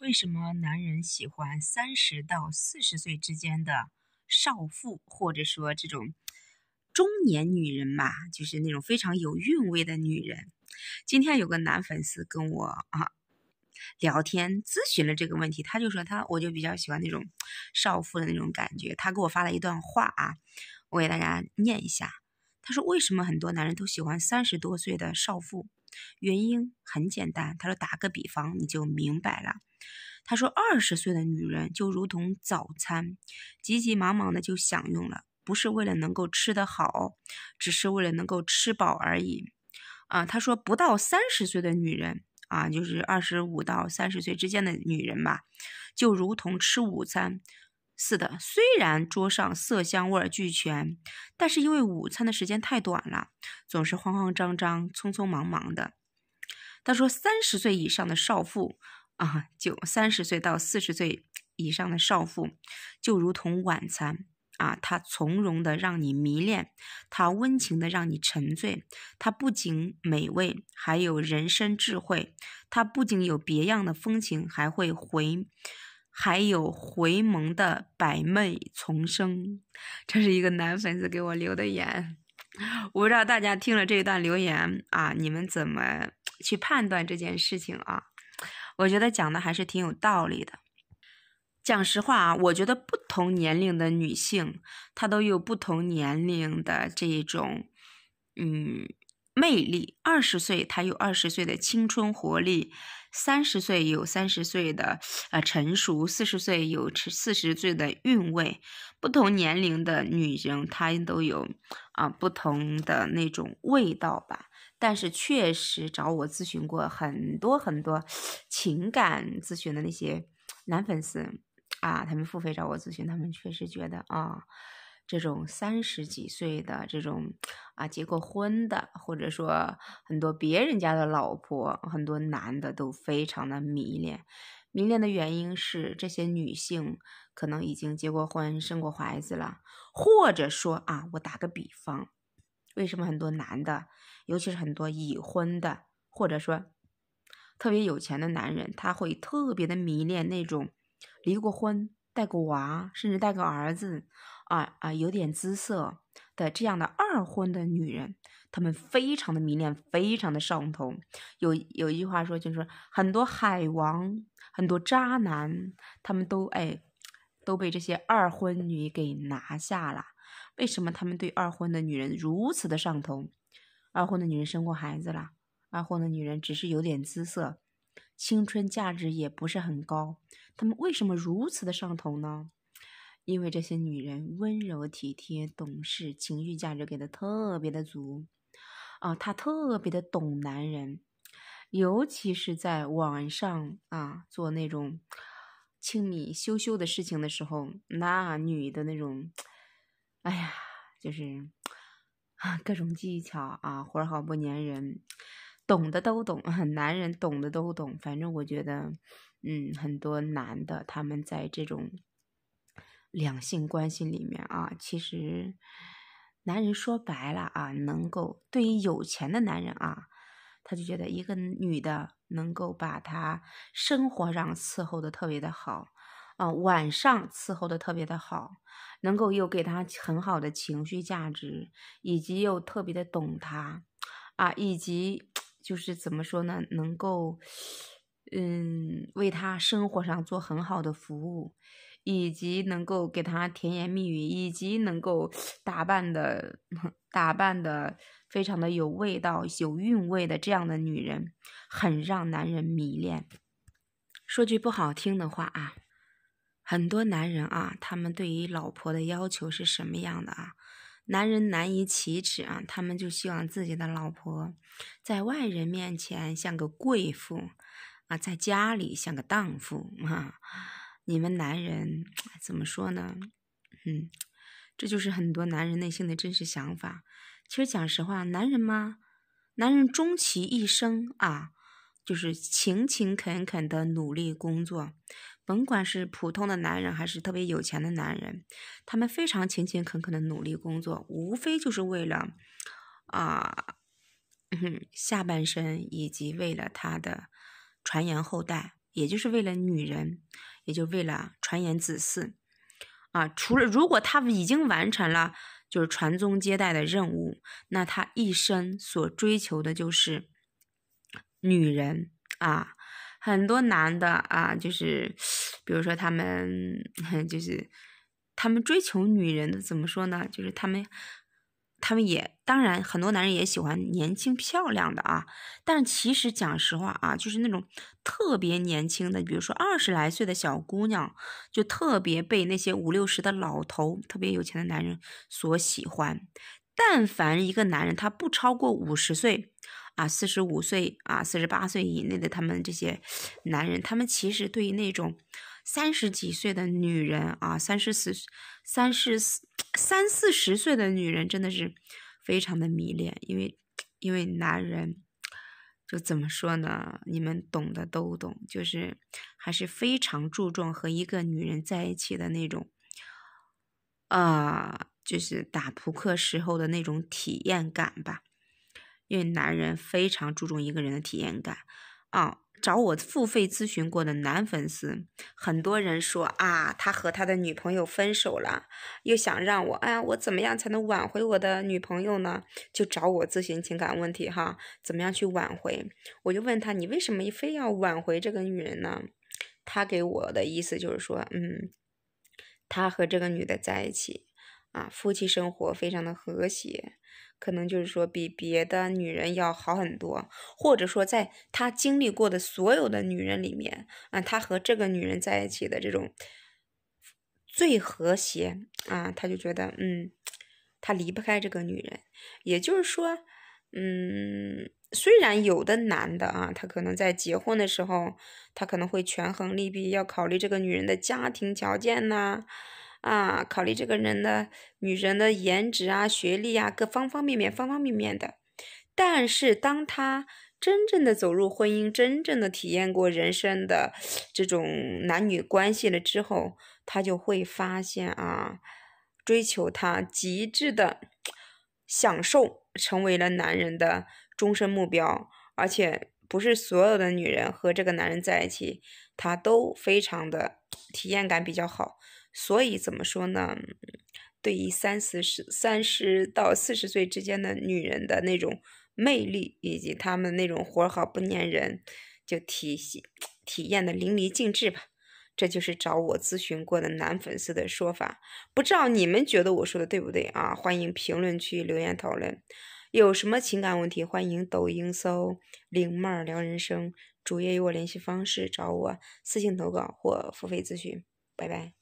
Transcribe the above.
为什么男人喜欢三十到四十岁之间的少妇，或者说这种中年女人嘛，就是那种非常有韵味的女人？今天有个男粉丝跟我啊聊天，咨询了这个问题，他就说他我就比较喜欢那种少妇的那种感觉。他给我发了一段话啊，我给大家念一下。他说：“为什么很多男人都喜欢三十多岁的少妇？原因很简单。他说，打个比方你就明白了。他说，二十岁的女人就如同早餐，急急忙忙的就享用了，不是为了能够吃得好，只是为了能够吃饱而已。啊，他说，不到三十岁的女人啊，就是二十五到三十岁之间的女人吧，就如同吃午餐。”是的，虽然桌上色香味俱全，但是因为午餐的时间太短了，总是慌慌张张、匆匆忙忙的。他说，三十岁以上的少妇啊，就三十岁到四十岁以上的少妇，就如同晚餐啊，它从容的让你迷恋，它温情的让你沉醉，它不仅美味，还有人生智慧，它不仅有别样的风情，还会回。还有回眸的百媚丛生，这是一个男粉丝给我留的言。我不知道大家听了这一段留言啊，你们怎么去判断这件事情啊？我觉得讲的还是挺有道理的。讲实话啊，我觉得不同年龄的女性，她都有不同年龄的这种嗯魅力。二十岁，她有二十岁的青春活力。三十岁有三十岁的啊成熟，四十岁有四十岁的韵味。不同年龄的女人，她都有啊不同的那种味道吧。但是确实找我咨询过很多很多情感咨询的那些男粉丝啊，他们付费找我咨询，他们确实觉得啊。这种三十几岁的这种啊，结过婚的，或者说很多别人家的老婆，很多男的都非常的迷恋。迷恋的原因是，这些女性可能已经结过婚、生过孩子了，或者说啊，我打个比方，为什么很多男的，尤其是很多已婚的，或者说特别有钱的男人，他会特别的迷恋那种离过婚、带过娃，甚至带个儿子。啊啊，有点姿色的这样的二婚的女人，她们非常的迷恋，非常的上头。有有一句话说，就是说很多海王，很多渣男，他们都哎都被这些二婚女给拿下了。为什么他们对二婚的女人如此的上头？二婚的女人生过孩子了，二婚的女人只是有点姿色，青春价值也不是很高，他们为什么如此的上头呢？因为这些女人温柔体贴、懂事，情绪价值给的特别的足啊！她特别的懂男人，尤其是在晚上啊做那种亲密羞羞的事情的时候，那女的那种，哎呀，就是啊 各种技巧啊，活好不粘人，懂的都懂，男人懂的都懂。反正我觉得，嗯，很多男的他们在这种。两性关系里面啊，其实男人说白了啊，能够对于有钱的男人啊，他就觉得一个女的能够把他生活上伺候的特别的好，啊，晚上伺候的特别的好，能够又给他很好的情绪价值，以及又特别的懂他，啊，以及 就是怎么说呢，能够。嗯，为他生活上做很好的服务，以及能够给他甜言蜜语，以及能够打扮的 打扮的非常的有味道、有韵味的这样的女人，很让男人迷恋。说句不好听的话啊，很多男人啊，他们对于老婆的要求是什么样的啊？男人难以启齿啊，他们就希望自己的老婆在外人面前像个贵妇。啊，在家里像个荡妇啊。你们男人怎么说呢？嗯，这就是很多男人内心的真实想法。其实讲实话，男人嘛，男人终其一生啊，就是勤勤恳恳的努力工作。甭管是普通的男人还是特别有钱的男人，他们非常勤勤恳恳的努力工作，无非就是为了啊嗯，下半身以及为了他的。传言后代，也就是为了女人，也就为了传言子嗣啊。除了如果他已经完成了就是传宗接代的任务，那他一生所追求的就是女人啊。很多男的啊，就是比如说他们 就是他们追求女人，怎么说呢？就是他们。他们也当然很多男人也喜欢年轻漂亮的啊，但是其实讲实话啊，就是那种特别年轻的，比如说二十来岁的小姑娘，就特别被那些五六十的老头、特别有钱的男人所喜欢。但凡一个男人他不超过五十岁，啊四十五岁啊四十八岁以内的他们这些男人，他们其实对于那种。三十几岁的女人啊，三十四三十四、三四十岁的女人真的是非常的迷恋，因为因为男人就怎么说呢？你们懂的都懂，就是还是非常注重和一个女人在一起的那种，呃，就是打扑克时候的那种体验感吧，因为男人非常注重一个人的体验感啊。找我付费咨询过的男粉丝，很多人说啊，他和他的女朋友分手了，又想让我，哎，我怎么样才能挽回我的女朋友呢？就找我咨询情感问题哈，怎么样去挽回？我就问他，你为什么非要挽回这个女人呢？他给我的意思就是说，嗯，他和这个女的在一起。啊，夫妻生活非常的和谐，可能就是说比别的女人要好很多，或者说在他经历过的所有的女人里面，啊，他和这个女人在一起的这种最和谐啊，他就觉得嗯，他离不开这个女人。也就是说，嗯，虽然有的男的啊，他可能在结婚的时候，他可能会权衡利弊，要考虑这个女人的家庭条件呐。啊，考虑这个人的女人的颜值啊、学历啊，各方方面面、方方面面的。但是，当他真正的走入婚姻，真正的体验过人生的这种男女关系了之后，他就会发现啊，追求他极致的享受，成为了男人的终身目标。而且，不是所有的女人和这个男人在一起，他都非常的体验感比较好。所以怎么说呢？对于三四十三十到四十岁之间的女人的那种魅力，以及她们那种活好不粘人，就体体验的淋漓尽致吧。这就是找我咨询过的男粉丝的说法。不知道你们觉得我说的对不对啊？欢迎评论区留言讨论。有什么情感问题，欢迎抖音搜“灵妹聊人生”，主页有我联系方式，找我私信投稿或付费咨询。拜拜。